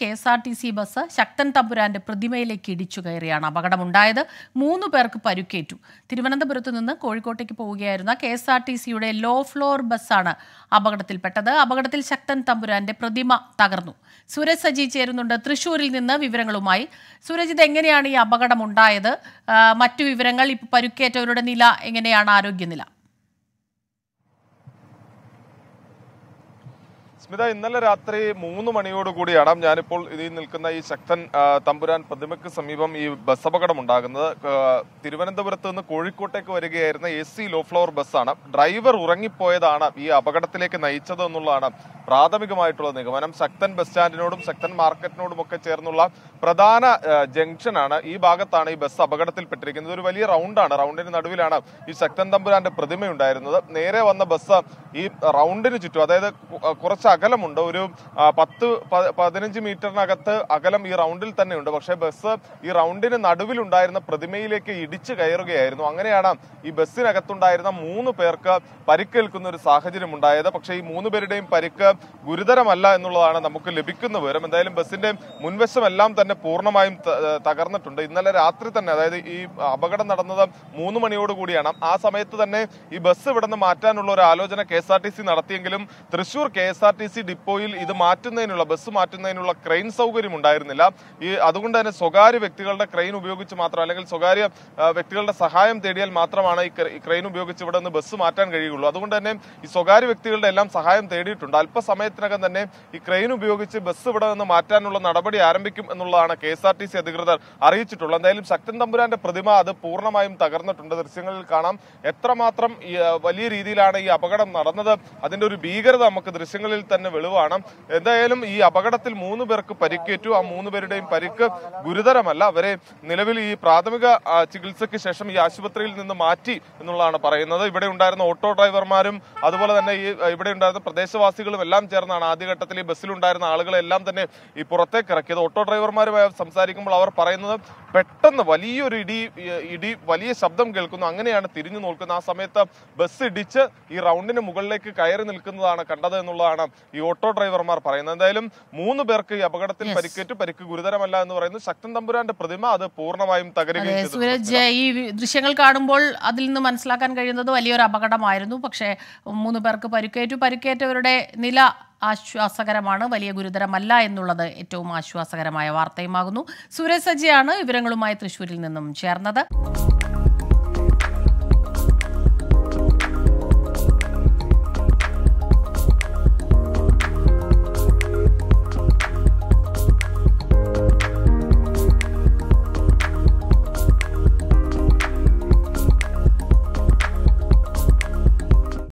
K S R T C bus Sakthan തമ്പുരാന്റെ പ്രതിമയിലേക്ക് ഇടിച്ചു കയറിയാണ് അപകടമുണ്ടായത് മൂന്ന് പേർക്ക് പരുക്കേറ്റു തിരുവനന്തപുരത്തു നിന്ന് കോഴിക്കോട്ടേക്ക് പോവുകയായിരുന്ന കെ എസ് ആർ ടി സിയുടെ ലോ ഫ്ലോർ ബസ്സാണ് അപകടത്തിൽപ്പെട്ടത് അപകടത്തിൽ ശക്തൻ തമ്പുരാന്റെ പ്രതിമ തകർന്നു സുരജ് സജി ചേരുന്നുണ്ട് തൃശൂരിൽ നിന്ന് വിവരങ്ങളുമായി സുരജ് ഇത് എങ്ങനെയാണ് ഈ അപകടമുണ്ടായത് മറ്റു വിവരങ്ങൾ ഇപ്പൊ പരുക്കേറ്റവരുടെ നില എങ്ങനെയാണ് ആരോഗ്യനില സ്മിത ഇന്നലെ രാത്രി മൂന്ന് മണിയോടുകൂടിയാണ് ഞാനിപ്പോൾ ഇതിൽ നിൽക്കുന്ന ഈ ശക്തൻ തമ്പുരാൻ പ്രതിമയ്ക്ക് സമീപം ഈ ബസ് അപകടം ഉണ്ടാകുന്നത് തിരുവനന്തപുരത്ത് നിന്ന് കോഴിക്കോട്ടേക്ക് വരികയായിരുന്ന എ സി ലോ ഫ്ലോർ ബസ്സാണ് ഡ്രൈവർ ഉറങ്ങിപ്പോയതാണ് ഈ അപകടത്തിലേക്ക് നയിച്ചത് എന്നുള്ളതാണ് പ്രാഥമികമായിട്ടുള്ള നിഗമനം ശക്തൻ ബസ് സ്റ്റാൻഡിനോടും ശക്തൻ മാർക്കറ്റിനോടും ഒക്കെ ചേർന്നുള്ള പ്രധാന ജംഗ്ഷനാണ് ഈ ഭാഗത്താണ് ഈ ബസ് അപകടത്തിൽപ്പെട്ടിരിക്കുന്നത് ഒരു വലിയ റൗണ്ടാണ് റൗണ്ടിന് നടുവിലാണ് ഈ ശക്തൻ തമ്പുരാന്റെ പ്രതിമയുണ്ടായിരുന്നത് നേരെ വന്ന ബസ് ഈ റൗണ്ടിന് ചുറ്റും അതായത് കുറച്ച് അകലമുണ്ട് ഒരു പത്ത് പതിനഞ്ച് മീറ്ററിനകത്ത് അകലം ഈ റൗണ്ടിൽ തന്നെ ഉണ്ട് പക്ഷേ ബസ് ഈ റൗണ്ടിന് നടുവിലുണ്ടായിരുന്ന പ്രതിമയിലേക്ക് ഇടിച്ചു കയറുകയായിരുന്നു അങ്ങനെയാണ് ഈ ബസ്സിനകത്തുണ്ടായിരുന്ന മൂന്ന് പേർക്ക് പരിക്കേൽക്കുന്ന ഒരു സാഹചര്യം ഉണ്ടായത് പക്ഷേ ഈ മൂന്ന് പേരുടെയും പരിക്ക് ഗുരുതരമല്ല എന്നുള്ളതാണ് നമുക്ക് ലഭിക്കുന്ന വിവരം എന്തായാലും ബസ്സിന്റെ മുൻവശമെല്ലാം തന്നെ പൂർണ്ണമായും തകർന്നിട്ടുണ്ട് ഇന്നലെ രാത്രി തന്നെ അതായത് ഈ അപകടം നടന്നത് മൂന്ന് മണിയോട് കൂടിയാണ് ആ സമയത്ത് തന്നെ ഈ ബസ് ഇവിടെ നിന്ന് മാറ്റാനുള്ള ഒരു ആലോചന K S R T C നടത്തിയെങ്കിലും Thrissur K S R T C ഡിപ്പോയിൽ ഇത് മാറ്റുന്നതിനുള്ള ബസ് മാറ്റുന്നതിനുള്ള ക്രെയിൻ സൗകര്യം ഉണ്ടായിരുന്നില്ല ഈ അതുകൊണ്ട് തന്നെ സ്വകാര്യ വ്യക്തികളുടെ ക്രെയിൻ ഉപയോഗിച്ച് മാത്രം അല്ലെങ്കിൽ സ്വകാര്യ വ്യക്തികളുടെ സഹായം തേടിയാൽ മാത്രമാണ് ഈ ക്രെയിൻ ഉപയോഗിച്ച് ഇവിടെ നിന്ന് ബസ് മാറ്റാൻ കഴിയുള്ളൂ അതുകൊണ്ട് തന്നെ ഈ സ്വകാര്യ വ്യക്തികളുടെ എല്ലാം സഹായം തേടിയിട്ടുണ്ട് അല്പസമയത്തിനകം തന്നെ ഈ ക്രെയിൻ ഉപയോഗിച്ച് ബസ് ഇവിടെ നിന്ന് മാറ്റാനുള്ള നടപടി ആരംഭിക്കും എന്നുള്ളതാണ് K S R T C അധികൃതർ അറിയിച്ചിട്ടുള്ളത് എന്തായാലും ശക്തൻ തമ്പുരാന്റെ പ്രതിമ അത് പൂർണ്ണമായും തകർന്നിട്ടുണ്ട് ദൃശ്യങ്ങളിൽ കാണാം എത്രമാത്രം വലിയ രീതിയിലാണ് ഈ അപകടം നടന്നത് അതിന്റെ ഒരു ഭീകരത നമുക്ക് ദൃശ്യങ്ങളിൽ തന്നെ വെളിവാണ് എന്തായാലും ഈ അപകടത്തിൽ മൂന്ന് പേർക്ക് പരിക്കേറ്റു ആ മൂന്ന് പേരുടെയും പരിക്ക് ഗുരുതരമല്ല അവരെ നിലവിൽ ഈ പ്രാഥമിക ചികിത്സയ്ക്ക് ശേഷം ഈ ആശുപത്രിയിൽ നിന്ന് മാറ്റി എന്നുള്ളതാണ് പറയുന്നത് ഇവിടെ ഉണ്ടായിരുന്ന ഓട്ടോ ഡ്രൈവർമാരും അതുപോലെ തന്നെ ഈ ഇവിടെ ഉണ്ടായിരുന്ന പ്രദേശവാസികളും എല്ലാം ചേർന്നാണ് ആദ്യഘട്ടത്തിൽ ഈ ബസ്സിലുണ്ടായിരുന്ന ആളുകളെല്ലാം തന്നെ ഈ പുറത്തേക്ക് ഇറക്കിയത് ഓട്ടോ ഡ്രൈവർമാരുമായി സംസാരിക്കുമ്പോൾ അവർ പറയുന്നത് പെട്ടെന്ന് വലിയൊരു ഇടി ഇടി വലിയ ശബ്ദം കേൾക്കുന്നു അങ്ങനെയാണ് തിരിഞ്ഞു നോക്കുന്നത് ആ സമയത്ത് ബസ് ഇടിച്ച് ഈ റൗണ്ടിന് മുകളിലേക്ക് കയറി നിൽക്കുന്നതാണ് കണ്ടത് എന്നുള്ളതാണ് ഈ ഓട്ടോ ഡ്രൈവർമാർ പറയുന്നത് എന്തായാലും മൂന്ന് പേർക്ക് ഈ അപകടത്തിൽ പരിക്കേറ്റ് പരിക്ക് ഗുരുതരമല്ല എന്ന് പറയുന്നത് ശക്തൻ തമ്പുരാന്റെ പ്രതിമ അത് പൂർണ്ണമായും തകരുകയും ഈ ദൃശ്യങ്ങൾ കാണുമ്പോൾ അതിൽ നിന്ന് മനസ്സിലാക്കാൻ കഴിയുന്നത് വലിയൊരു അപകടമായിരുന്നു പക്ഷേ മൂന്ന് പേർക്ക് പരിക്കേറ്റു പരിക്കേറ്റവരുടെ നില ആശ്വാസകരമാണ് വലിയ ഗുരുതരമല്ല എന്നുള്ളത് ഏറ്റവും ആശ്വാസകരമായ വാർത്തയുമാകുന്നു സുരേഷ് സജിയാണ് വിവരങ്ങളുമായി തൃശൂരിൽ നിന്നും ചേർന്നത്